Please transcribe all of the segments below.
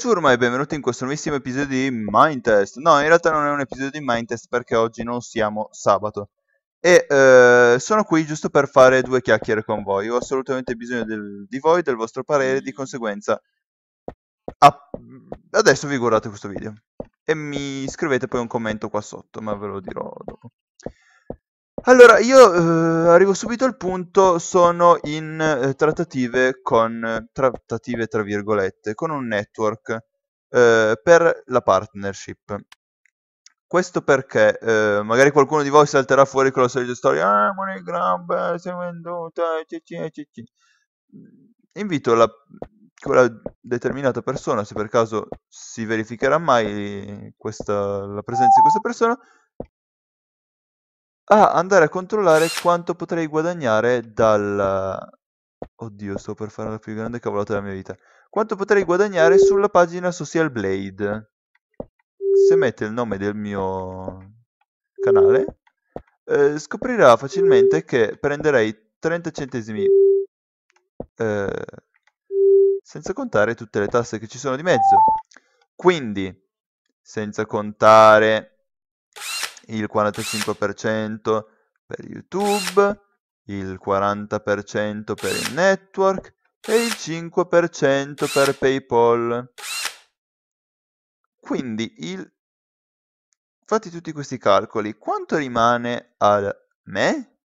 Ciao ormai benvenuti in questo nuovissimo episodio di Mind Test. No, in realtà non è un episodio di Mind Test perché oggi non siamo sabato. E eh, sono qui giusto per fare due chiacchiere con voi. Ho assolutamente bisogno del, di voi, del vostro parere, di conseguenza a... adesso vi guardate questo video e mi scrivete poi un commento qua sotto, ma ve lo dirò dopo. Allora, io eh, arrivo subito al punto, sono in eh, trattative con, trattative tra virgolette, con un network eh, per la partnership. Questo perché eh, magari qualcuno di voi salterà fuori con la solita storia, ah, MoneyGram, si è venduta, eccetera, mm, Invito la, quella determinata persona, se per caso si verificherà mai questa, la presenza di questa persona, a andare a controllare quanto potrei guadagnare dal... Oddio, sto per fare la più grande cavolata della mia vita. Quanto potrei guadagnare sulla pagina Social Blade. Se mette il nome del mio canale, eh, scoprirà facilmente che prenderei 30 centesimi eh, senza contare tutte le tasse che ci sono di mezzo. Quindi, senza contare il 45% per YouTube, il 40% per il network e il 5% per PayPal. Quindi il... fatti tutti questi calcoli, quanto rimane a me?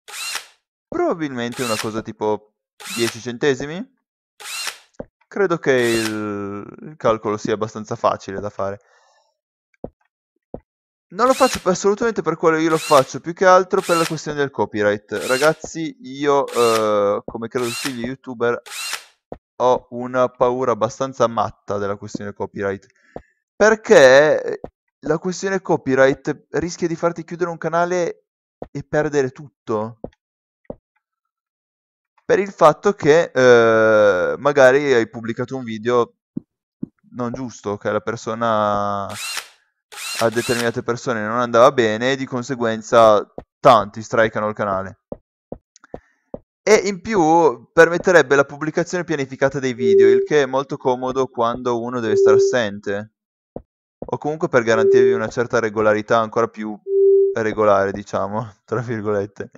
Probabilmente una cosa tipo 10 centesimi? Credo che il, il calcolo sia abbastanza facile da fare. Non lo faccio assolutamente per quello, io lo faccio più che altro per la questione del copyright. Ragazzi, io, eh, come credo tutti gli youtuber, ho una paura abbastanza matta della questione copyright. Perché eh, la questione copyright rischia di farti chiudere un canale e perdere tutto. Per il fatto che eh, magari hai pubblicato un video non giusto, che la persona a determinate persone non andava bene e di conseguenza tanti strikeano il canale. E in più permetterebbe la pubblicazione pianificata dei video, il che è molto comodo quando uno deve stare assente. O comunque per garantirvi una certa regolarità ancora più regolare, diciamo, tra virgolette,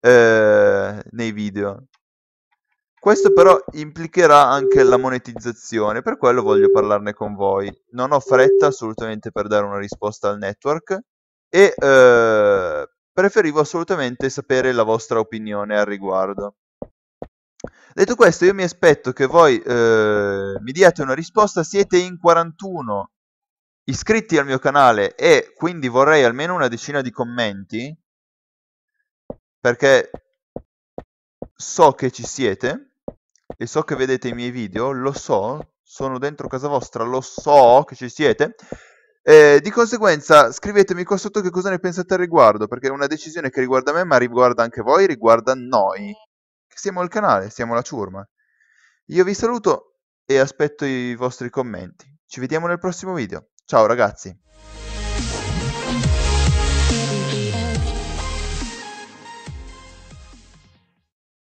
eh, nei video. Questo però implicherà anche la monetizzazione, per quello voglio parlarne con voi. Non ho fretta assolutamente per dare una risposta al network e eh, preferivo assolutamente sapere la vostra opinione al riguardo. Detto questo, io mi aspetto che voi eh, mi diate una risposta, siete in 41 iscritti al mio canale e quindi vorrei almeno una decina di commenti, perché so che ci siete e so che vedete i miei video, lo so, sono dentro casa vostra, lo so che ci siete. Eh, di conseguenza scrivetemi qua sotto che cosa ne pensate al riguardo, perché è una decisione che riguarda me, ma riguarda anche voi, riguarda noi. Che siamo il canale, siamo la ciurma. Io vi saluto e aspetto i vostri commenti. Ci vediamo nel prossimo video. Ciao ragazzi!